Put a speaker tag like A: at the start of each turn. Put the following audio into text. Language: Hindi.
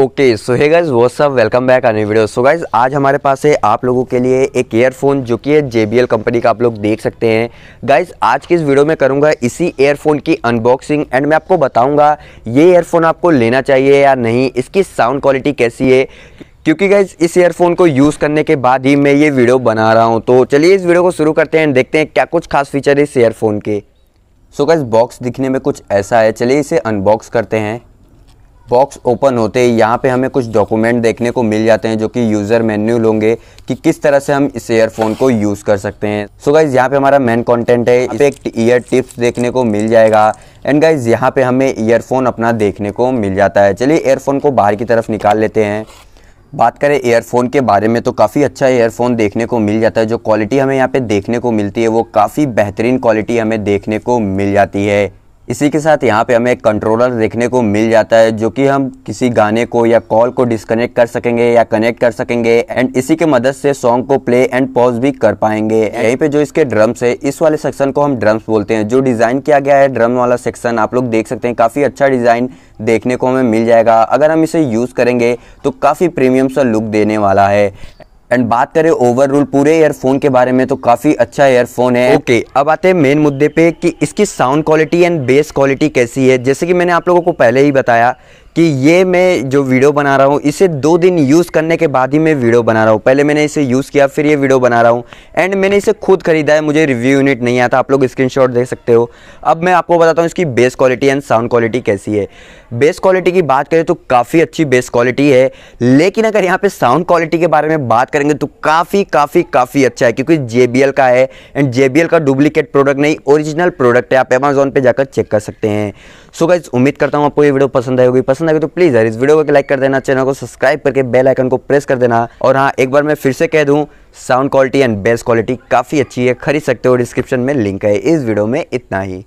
A: ओके सो है गाइज वो सब वेलकम बैक आने वीडियो सो गाइज आज हमारे पास है आप लोगों के लिए एक एयरफोन जो कि है जे कंपनी का आप लोग देख सकते हैं गाइज आज की इस वीडियो में करूंगा इसी एयरफोन की अनबॉक्सिंग एंड मैं आपको बताऊंगा ये एयरफोन आपको लेना चाहिए या नहीं इसकी साउंड क्वालिटी कैसी है क्योंकि गाइज इस एयरफोन को यूज़ करने के बाद ही मैं ये वीडियो बना रहा हूँ तो चलिए इस वीडियो को शुरू करते हैं देखते हैं क्या कुछ खास फीचर है इस एयरफोन के सो गाइज बॉक्स दिखने में कुछ ऐसा है चलिए इसे अनबॉक्स करते हैं बॉक्स ओपन होते ही यहाँ पे हमें कुछ डॉक्यूमेंट देखने को मिल जाते हैं जो कि यूज़र मेन्यूल होंगे कि किस तरह से हम इस ईयरफोन को यूज़ कर सकते हैं सो so गाइज़ यहाँ पे हमारा मेन कंटेंट है इस एक ईयर टिप्स देखने को मिल जाएगा एंड गाइज़ यहाँ पे हमें ईयरफोन अपना देखने को मिल जाता है चलिए एयरफोन को बाहर की तरफ निकाल लेते हैं बात करें ईयरफोन के बारे में तो काफ़ी अच्छा ईयरफोन देखने को मिल जाता है जो क्वालिटी हमें यहाँ पे देखने को मिलती है वो काफ़ी बेहतरीन क्वालिटी हमें देखने को मिल जाती है इसी के साथ यहाँ पे हमें एक कंट्रोलर देखने को मिल जाता है जो कि हम किसी गाने को या कॉल को डिसकनेक्ट कर सकेंगे या कनेक्ट कर सकेंगे एंड इसी के मदद से सॉन्ग को प्ले एंड पॉज भी कर पाएंगे यहीं पे जो इसके ड्रम्स है इस वाले सेक्शन को हम ड्रम्स बोलते हैं जो डिज़ाइन किया गया है ड्रम वाला सेक्शन आप लोग देख सकते हैं काफ़ी अच्छा डिज़ाइन देखने को हमें मिल जाएगा अगर हम इसे यूज़ करेंगे तो काफ़ी प्रीमियम सा लुक देने वाला है एंड बात करें ओवरऑल पूरे ईयरफोन के बारे में तो काफ़ी अच्छा एयरफोन है ओके okay, अब आते हैं मेन मुद्दे पे कि इसकी sound quality and bass quality कैसी है जैसे कि मैंने आप लोगों को पहले ही बताया कि ये मैं जो वीडियो बना रहा हूँ इसे दो दिन यूज़ करने के बाद ही मैं वीडियो बना रहा हूँ पहले मैंने इसे यूज़ किया फिर ये वीडियो बना रहा हूँ एंड मैंने इसे खुद खरीदा है मुझे रिव्यू यूनिट नहीं आता आप लोग स्क्रीनशॉट देख सकते हो अब मैं आपको बताता हूँ इसकी bass quality and sound quality कैसी है बेस क्वालिटी की बात करें तो काफ़ी अच्छी बेस क्वालिटी है लेकिन अगर यहाँ पर साउंड क्वालिटी के बारे में बात करेंगे तो काफ़ी काफ़ी काफ़ी अच्छा है क्योंकि जे का है एंड जे का डुप्लीकेट प्रोडक्ट नहीं ओरिजिनल प्रोडक्ट है आप अमेज़ोन पर जाकर चेक कर सकते हैं सो गाइज उम्मीद करता हूँ आपको ये वीडियो पसंद आएगी पसंद पसंद आएगी तो प्लीज़ यार इस वीडियो को लाइक कर देना चैनल को सब्सक्राइब करके बेल आइकन को प्रेस कर देना और हाँ एक बार मैं फिर से कह दूँ sound quality and best quality काफ़ी अच्छी है खरीद सकते हो डिस्क्रिप्शन में लिंक है इस वीडियो में इतना ही